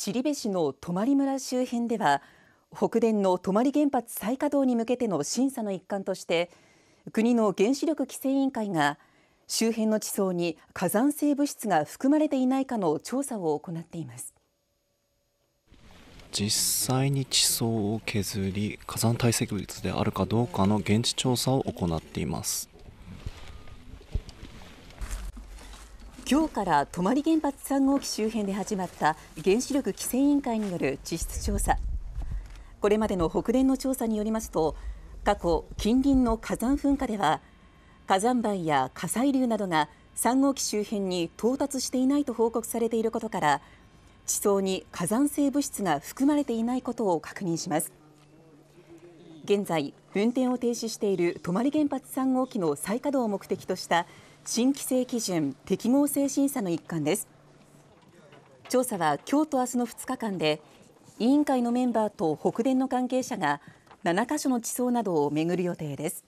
後部市の泊村周辺では北電の泊原発再稼働に向けての審査の一環として国の原子力規制委員会が周辺の地層に火山性物質が含まれていないかの調査を行っています実際に地層を削り火山堆積物であるかどうかの現地調査を行っています今日から泊原発3号機周辺で始まった原子力規制委員会による地質調査これまでの北電の調査によりますと過去近隣の火山噴火では火山灰や火砕流などが3号機周辺に到達していないと報告されていることから地層に火山性物質が含まれていないことを確認します現在運転を停止している泊原発3号機の再稼働を目的とした新規制基準適合性審査の一環です調査は今日と明日の2日間で委員会のメンバーと北電の関係者が7か所の地層などを巡る予定です。